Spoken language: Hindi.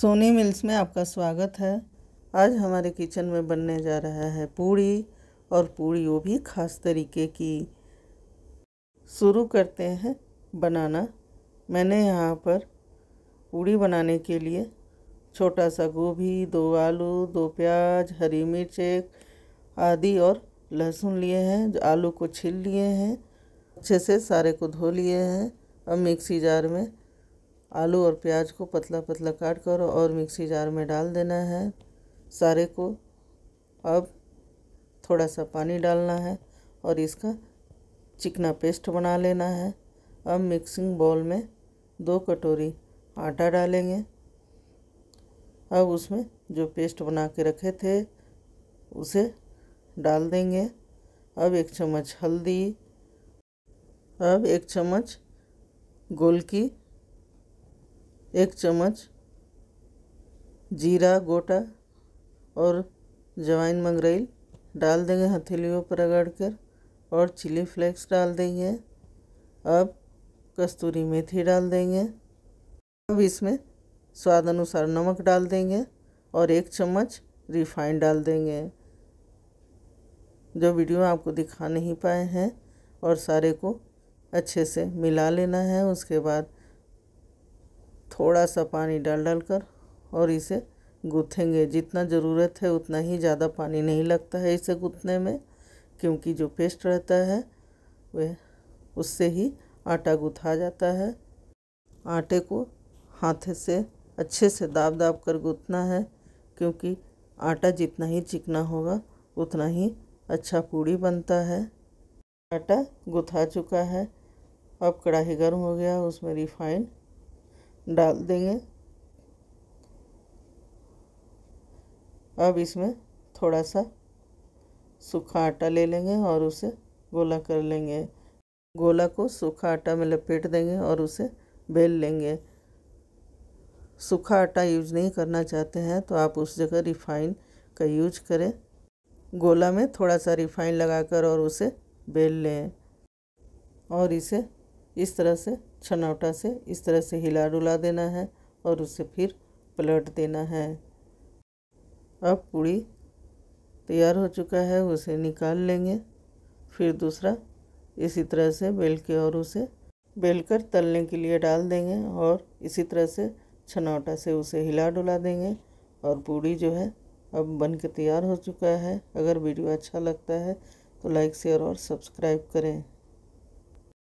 सोनी मिल्स में आपका स्वागत है आज हमारे किचन में बनने जा रहा है पूड़ी और पूड़ी वो भी ख़ास तरीके की शुरू करते हैं बनाना मैंने यहाँ पर पूड़ी बनाने के लिए छोटा सा गोभी दो आलू दो प्याज हरी मिर्च एक आदि और लहसुन लिए हैं जो आलू को छील लिए हैं अच्छे से सारे को धो लिए हैं अब मिक्सी जार में आलू और प्याज को पतला पतला काट कर और मिक्सी जार में डाल देना है सारे को अब थोड़ा सा पानी डालना है और इसका चिकना पेस्ट बना लेना है अब मिक्सिंग बॉल में दो कटोरी आटा डालेंगे अब उसमें जो पेस्ट बना के रखे थे उसे डाल देंगे अब एक चम्मच हल्दी अब एक चम्मच गोल की एक चम्मच जीरा गोटा और जवाइन मंगरेल डाल देंगे हथेलियों पर रगड़ कर और चिली फ्लेक्स डाल देंगे अब कस्तूरी मेथी डाल देंगे अब इसमें स्वाद अनुसार नमक डाल देंगे और एक चम्मच रिफाइंड डाल देंगे जो वीडियो आपको दिखा नहीं पाए हैं और सारे को अच्छे से मिला लेना है उसके बाद थोड़ा सा पानी डाल डाल कर और इसे गूँथेंगे जितना ज़रूरत है उतना ही ज़्यादा पानी नहीं लगता है इसे गूँथने में क्योंकि जो पेस्ट रहता है वह उससे ही आटा गूँथा जाता है आटे को हाथ से अच्छे से दाब दाब कर गूँथना है क्योंकि आटा जितना ही चिकना होगा उतना ही अच्छा पूड़ी बनता है आटा गुथा चुका है अब कढ़ाई गर्म हो गया उसमें रिफाइंड डाल देंगे अब इसमें थोड़ा सा सूखा आटा ले लेंगे और उसे गोला कर लेंगे गोला को सूखा आटा में लपेट देंगे और उसे बेल लेंगे सूखा आटा यूज नहीं करना चाहते हैं तो आप उस जगह रिफाइन का यूज करें गोला में थोड़ा सा रिफाइन लगाकर और उसे बेल लें और इसे इस तरह से छनौटा से इस तरह से हिला डुला देना है और उसे फिर पलट देना है अब पूड़ी तैयार हो चुका है उसे निकाल लेंगे फिर दूसरा इसी तरह से बेल के और उसे बेल कर तलने के लिए डाल देंगे और इसी तरह से छनौटा से उसे हिला डुला देंगे और पूड़ी जो है अब बन के तैयार हो चुका है अगर वीडियो अच्छा लगता है तो लाइक शेयर और सब्सक्राइब करें